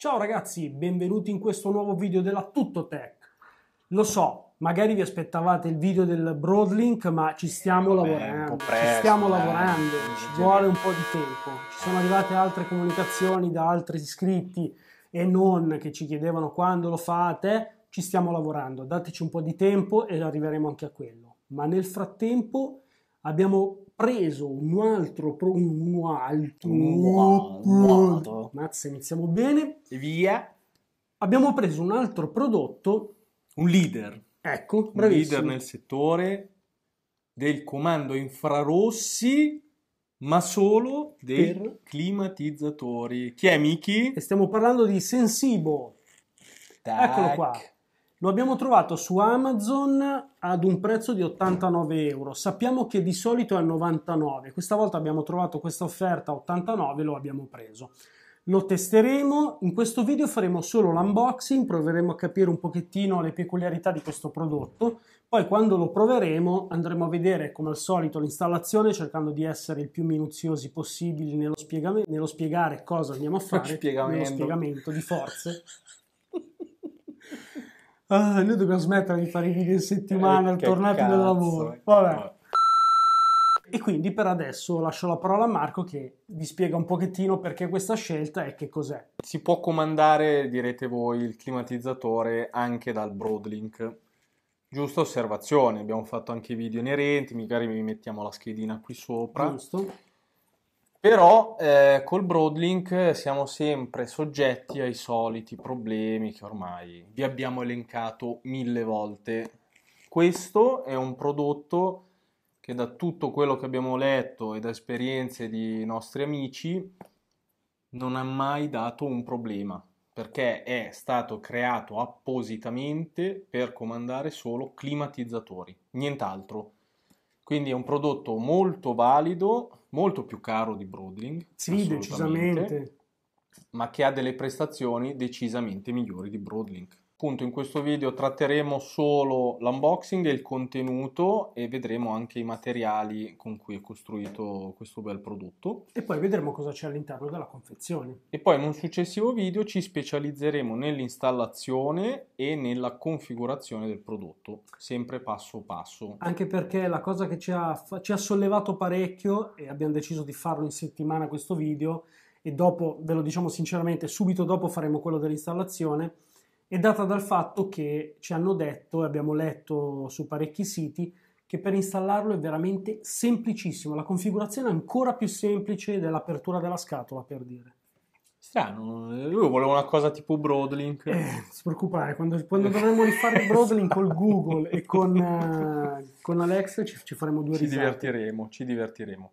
Ciao ragazzi, benvenuti in questo nuovo video della Tuttotech. Lo so, magari vi aspettavate il video del Broadlink, ma ci stiamo eh, vabbè, lavorando. Presto, ci stiamo eh, lavorando, ci vuole un po' di tempo. Ci sono arrivate altre comunicazioni da altri iscritti e non che ci chiedevano quando lo fate. Ci stiamo lavorando, dateci un po' di tempo e arriveremo anche a quello. Ma nel frattempo abbiamo preso un altro, pro, un altro, un Mazza, iniziamo bene. E via. Abbiamo preso un altro prodotto. Un leader. Ecco, bravissimo. Un leader nel settore del comando infrarossi, ma solo dei per... climatizzatori. Chi è Miki? stiamo parlando di Sensibo. Tac. Eccolo qua. Lo abbiamo trovato su Amazon ad un prezzo di 89 euro. Sappiamo che di solito è a 99. Questa volta abbiamo trovato questa offerta a 89 e lo abbiamo preso. Lo testeremo, in questo video faremo solo l'unboxing, proveremo a capire un pochettino le peculiarità di questo prodotto, poi quando lo proveremo andremo a vedere come al solito l'installazione cercando di essere il più minuziosi possibili nello, spiega- nello spiegare cosa andiamo a fare, nello spiegamento di forze ah, noi dobbiamo smettere di fare i video in settimana, eh, tornati dal lavoro. Eh. Vabbè. No. E quindi per adesso lascio la parola a Marco che vi spiega un pochettino perché questa scelta e che cos'è. Si può comandare, direte voi, il climatizzatore anche dal Broadlink. Giusta osservazione, abbiamo fatto anche video inerenti, magari vi mettiamo la schedina qui sopra. Giusto però eh, col Broadlink siamo sempre soggetti ai soliti problemi che ormai vi abbiamo elencato mille volte. Questo è un prodotto che da tutto quello che abbiamo letto e da esperienze di nostri amici non ha mai dato un problema perché è stato creato appositamente per comandare solo climatizzatori, nient'altro. Quindi è un prodotto molto valido, molto più caro di Broadling. Sì, decisamente. Ma che ha delle prestazioni decisamente migliori di Broodling. Appunto in questo video tratteremo solo l'unboxing e il contenuto e vedremo anche i materiali con cui è costruito questo bel prodotto. E poi vedremo cosa c'è all'interno della confezione. E poi in un successivo video ci specializzeremo nell'installazione e nella configurazione del prodotto, sempre passo passo. Anche perché la cosa che ci ha, ci ha sollevato parecchio e abbiamo deciso di farlo in settimana questo video e dopo, ve lo diciamo sinceramente, subito dopo faremo quello dell'installazione è data dal fatto che ci hanno detto e abbiamo letto su parecchi siti che per installarlo è veramente semplicissimo, la configurazione è ancora più semplice dell'apertura della scatola per dire. Strano, lui voleva una cosa tipo Broadlink. Eh, non si preoccupare, eh, quando, quando dovremmo rifare Broadlink con Google e con, uh, con Alex ci, ci, faremo due ci risate. divertiremo, ci divertiremo.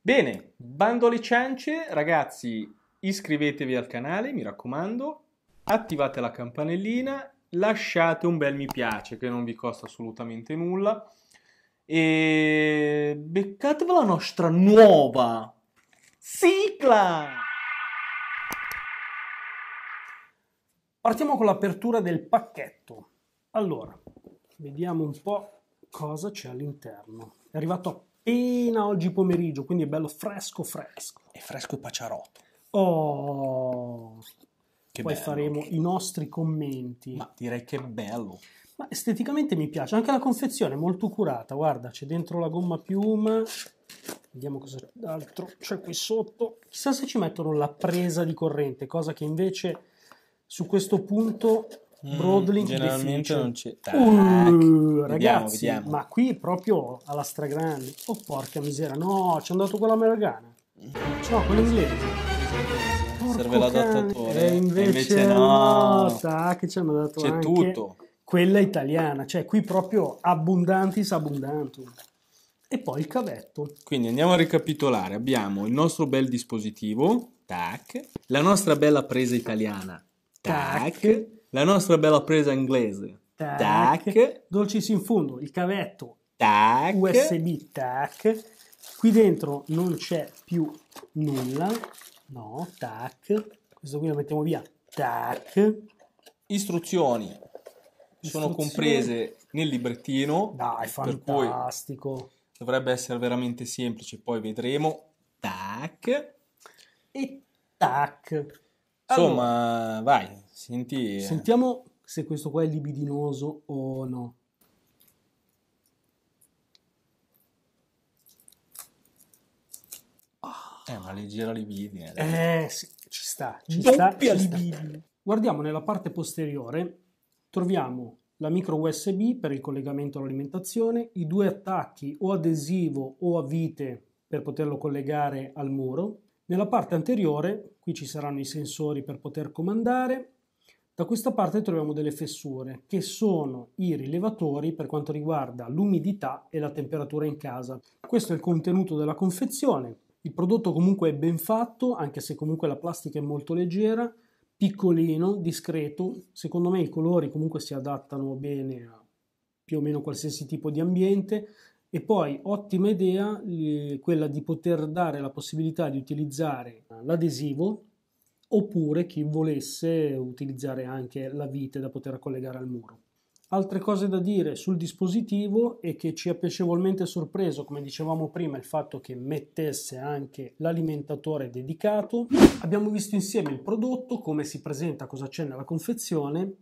Bene, bando alle ciance, ragazzi, iscrivetevi al canale, mi raccomando, attivate la campanellina, lasciate un bel mi piace che non vi costa assolutamente nulla e beccatevi la nostra nuova sigla! Partiamo con l'apertura del pacchetto. Allora, vediamo un po' cosa c'è all'interno. È arrivato appena oggi pomeriggio, quindi è bello fresco fresco. È fresco e paciarotto. Oh, che Poi bello. faremo i nostri commenti. Ma direi che bello. Ma esteticamente mi piace, anche la confezione è molto curata, guarda, c'è dentro la gomma piuma. Vediamo cos'altro c'è qui sotto. Chissà se ci mettono la presa di corrente, cosa che invece su questo punto Broadly mm, generalmente difficile. non c'è. Uh, ragazzi, vediamo, vediamo. ma qui proprio alla stragrande. Oh porca misera, no, ci è andato con l'americana. Mm. No, con l'inglese serve l'adattatore. E invece, e invece no, no. Tac, ci hanno dato C'è tutto. quella italiana, cioè qui proprio abbondantis abbondantum. E poi il cavetto. Quindi andiamo a ricapitolare. Abbiamo il nostro bel dispositivo, tac, la nostra bella presa italiana, tac, tac. la nostra bella presa inglese, tac, tac. dolcis in fondo, il cavetto, tac, USB, tac. Qui dentro non c'è più nulla, No, tac. Questo qui lo mettiamo via. Tac. Istruzioni. Sono comprese nel librettino. Dai, fantastico. Dovrebbe essere veramente semplice, poi vedremo. Tac. E tac. Allora, Insomma, vai, senti. Eh. Sentiamo se questo qua è libidinoso o no. È eh, una leggera libidine. Eh. eh, sì, ci sta. Ci Doppia sta, libidine. Guardiamo nella parte posteriore, troviamo la micro USB per il collegamento all'alimentazione, i due attacchi o adesivo o a vite per poterlo collegare al muro. Nella parte anteriore, qui ci saranno i sensori per poter comandare. Da questa parte troviamo delle fessure che sono i rilevatori per quanto riguarda l'umidità e la temperatura in casa. Questo è il contenuto della confezione. Il prodotto comunque è ben fatto, anche se comunque la plastica è molto leggera, piccolino, discreto. Secondo me i colori comunque si adattano bene a più o meno qualsiasi tipo di ambiente. E poi ottima idea eh, quella di poter dare la possibilità di utilizzare l'adesivo oppure chi volesse utilizzare anche la vite da poter collegare al muro. Altre cose da dire sul dispositivo è che ci ha piacevolmente sorpreso, come dicevamo prima, il fatto che mettesse anche l'alimentatore dedicato. Abbiamo visto insieme il prodotto, come si presenta, cosa c'è nella confezione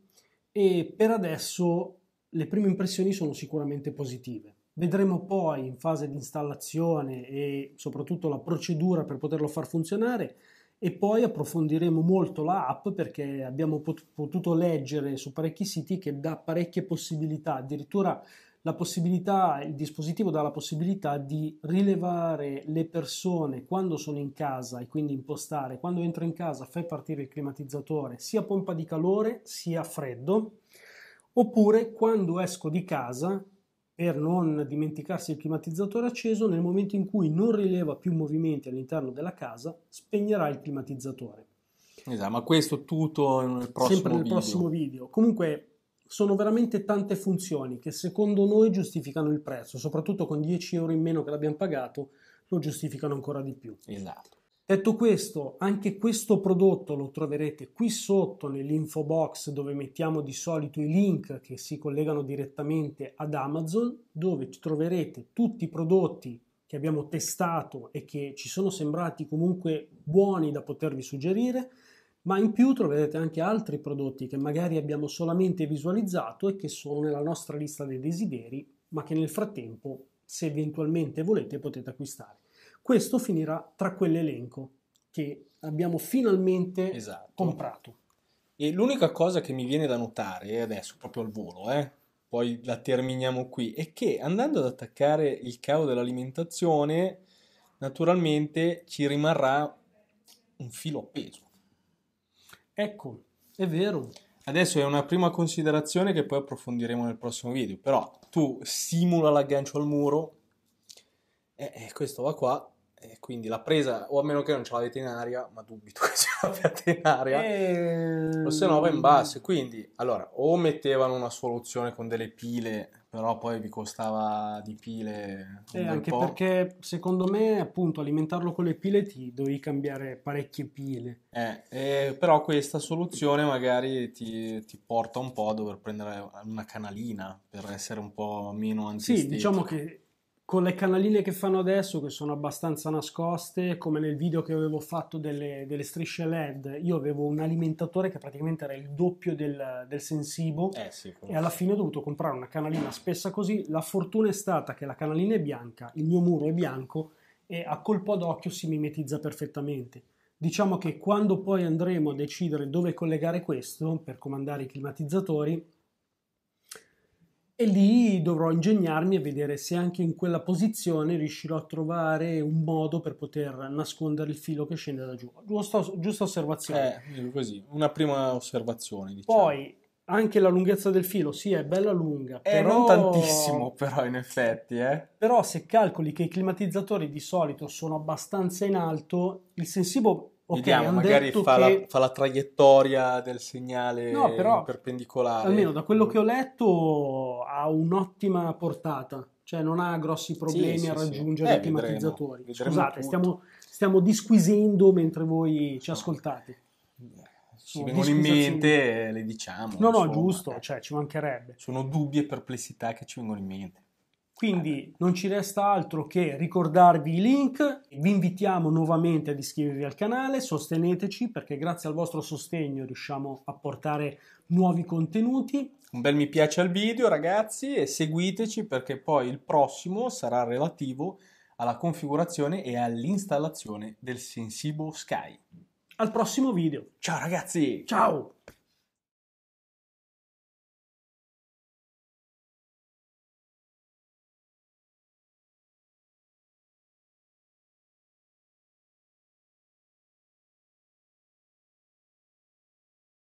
e per adesso le prime impressioni sono sicuramente positive. Vedremo poi in fase di installazione e soprattutto la procedura per poterlo far funzionare e poi approfondiremo molto la app perché abbiamo potuto leggere su parecchi siti che dà parecchie possibilità, addirittura la possibilità, il dispositivo dà la possibilità di rilevare le persone quando sono in casa e quindi impostare, quando entro in casa fai partire il climatizzatore sia pompa di calore sia freddo, oppure quando esco di casa per non dimenticarsi il climatizzatore acceso, nel momento in cui non rileva più movimenti all'interno della casa, spegnerà il climatizzatore. Esatto, ma questo tutto nel prossimo Sempre nel video. prossimo video. Comunque sono veramente tante funzioni che secondo noi giustificano il prezzo, soprattutto con 10 euro in meno che l'abbiamo pagato, lo giustificano ancora di più. Esatto. Detto questo, anche questo prodotto lo troverete qui sotto nell'info box dove mettiamo di solito i link che si collegano direttamente ad Amazon, dove troverete tutti i prodotti che abbiamo testato e che ci sono sembrati comunque buoni da potervi suggerire, ma in più troverete anche altri prodotti che magari abbiamo solamente visualizzato e che sono nella nostra lista dei desideri, ma che nel frattempo, se eventualmente volete, potete acquistare questo finirà tra quell'elenco che abbiamo finalmente esatto. comprato. E l'unica cosa che mi viene da notare eh, adesso, proprio al volo, eh, poi la terminiamo qui, è che andando ad attaccare il cavo dell'alimentazione, naturalmente ci rimarrà un filo appeso. Ecco, è vero. Adesso è una prima considerazione che poi approfondiremo nel prossimo video, però tu simula l'aggancio al muro, e eh, eh, questo va qua, e quindi la presa, o a meno che non ce l'avete in aria, ma dubito che ce l'abbiate in aria, e... o se no va in basso. Quindi, allora, o mettevano una soluzione con delle pile, però poi vi costava di pile un eh, anche po'. perché, secondo me, appunto, alimentarlo con le pile ti dovevi cambiare parecchie pile. Eh, eh, però questa soluzione magari ti, ti, porta un po' a dover prendere una canalina per essere un po' meno antistetica. Sì, diciamo che con le canaline che fanno adesso, che sono abbastanza nascoste, come nel video che avevo fatto delle, delle strisce LED, io avevo un alimentatore che praticamente era il doppio del, del Sensibo eh sì, e alla fine ho dovuto comprare una canalina spessa così. La fortuna è stata che la canalina è bianca, il mio muro è bianco e a colpo d'occhio si mimetizza perfettamente. Diciamo che quando poi andremo a decidere dove collegare questo per comandare i climatizzatori, e lì dovrò ingegnarmi a vedere se anche in quella posizione riuscirò a trovare un modo per poter nascondere il filo che scende da giù. Giusto, giusta osservazione. Eh, così, una prima osservazione. Diciamo. Poi anche la lunghezza del filo, sì, è bella lunga. Eh, però... non tantissimo, però, in effetti. Eh. Però se calcoli che i climatizzatori di solito sono abbastanza in alto, il sensibile Okay, Vediamo, magari fa, che... la, fa, la, traiettoria del segnale no, però, perpendicolare. Almeno da quello mm. che ho letto ha un'ottima portata, cioè non ha grossi problemi sì, sì, a raggiungere sì. eh, i climatizzatori. Vedremo, Scusate, stiamo, stiamo, disquisendo mentre voi ci ascoltate. Eh, ci vengono in mente, le diciamo. No, no, insomma. giusto, cioè ci mancherebbe. Sono dubbi e perplessità che ci vengono in mente. Quindi non ci resta altro che ricordarvi i link, vi invitiamo nuovamente ad iscrivervi al canale, sosteneteci perché grazie al vostro sostegno riusciamo a portare nuovi contenuti. Un bel mi piace al video ragazzi e seguiteci perché poi il prossimo sarà relativo alla configurazione e all'installazione del Sensibo Sky. Al prossimo video. Ciao ragazzi. Ciao.